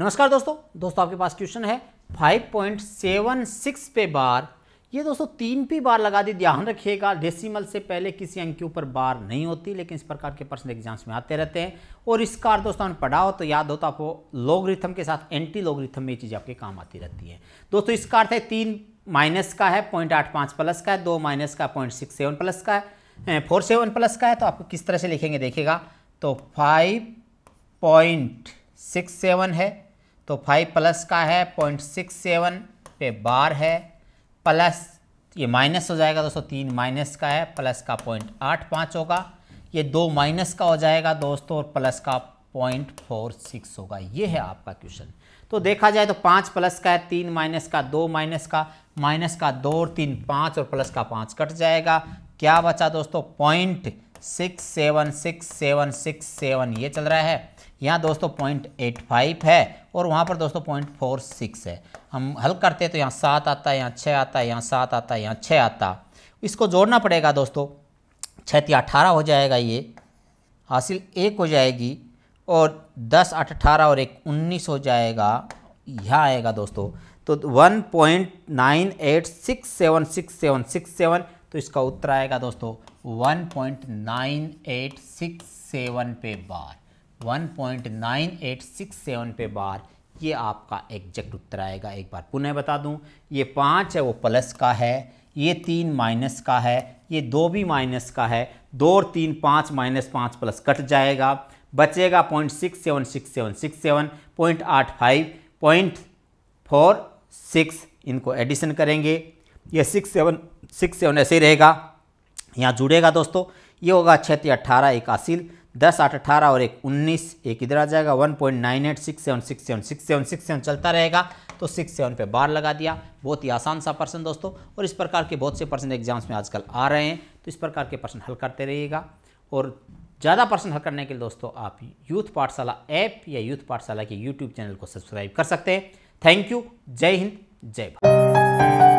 नमस्कार दोस्तों दोस्तों आपके पास क्वेश्चन है 5.76 पे बार ये दोस्तों तीन पी बार लगा दी ध्यान रखिएगा डेसिमल से पहले किसी अंक के ऊपर बार नहीं होती लेकिन इस प्रकार के प्रश्न एग्जाम्स में आते रहते हैं और इसका कार दोस्तों हमने पढ़ा हो तो याद हो तो आपको लोगरिथम के साथ एंटी लोगरिथम में ये चीज़ आपके काम आती रहती है दोस्तों इसका अर्थ है तीन माइनस का है पॉइंट आठ पाँच प्लस का है दो माइनस का पॉइंट सिक्स सेवन प्लस का है फोर सेवन प्लस का है तो आप किस तरह से लिखेंगे देखेगा तो फाइव पॉइंट सिक्स सेवन है तो फाइव प्लस का है पॉइंट सिक्स सेवन पे बार है प्लस ये माइनस हो जाएगा दोस्तों तीन माइनस का है प्लस का पॉइंट आठ पाँच होगा ये दो माइनस का हो जाएगा दोस्तों और प्लस का पॉइंट फोर सिक्स होगा ये है आपका क्वेश्चन तो देखा जाए तो पाँच प्लस का है तीन माइनस का दो माइनस का माइनस का दो और तीन पाँच और प्लस का पाँच कट जाएगा क्या बचा दोस्तों point six seven six seven six seven ये चल रहा है यहाँ दोस्तों पॉइंट एट फाइव है और वहाँ पर दोस्तों पॉइंट फोर सिक्स है हम हल करते हैं तो यहाँ सात आता है यहाँ छः आता है यहाँ सात आता है यहाँ छः आता इसको जोड़ना पड़ेगा दोस्तों छः अठारह हो जाएगा ये हासिल एक हो जाएगी और दस आठ अठारह और एक उन्नीस हो जाएगा यहाँ आएगा दोस्तों तो one point nine eight six seven six seven six seven तो इसका उत्तर आएगा दोस्तों one point nine eight six seven पे बार one point nine eight six seven पे बार ये आपका एग्जैक्ट उत्तर आएगा एक बार पुनः बता दूं ये पाँच है वो प्लस का है ये तीन माइनस का है ये दो भी माइनस का है दो और तीन पाँच माइनस पाँच प्लस कट जाएगा बचेगा point six seven six seven six seven point आठ फाइव पॉइंट फोर सिक्स इनको एडिशन करेंगे ये सिक्स सेवन सिक्स सेवन ऐसे ही रहेगा यहाँ जुड़ेगा दोस्तों ये होगा क्षेत्र अट्ठारह एक असील दस आठ अट्ठारह और एक उन्नीस एक इधर आ जाएगा one point nine eight six seven six seven six seven six seven चलता रहेगा तो सिक्स सेवन पे बार लगा दिया बहुत ही आसान सा पर्सन दोस्तों और इस प्रकार के बहुत से पर्सन एग्जाम्स में आजकल आ रहे हैं तो इस प्रकार के पर्सन हल करते रहिएगा और ज़्यादा पर्सन हल करने के लिए दोस्तों आप यूथ पाठशाला ऐप या यूथ पाठशाला के यूट्यूब चैनल को सब्सक्राइब कर सकते हैं थैंक यू जय हिंद जय भारत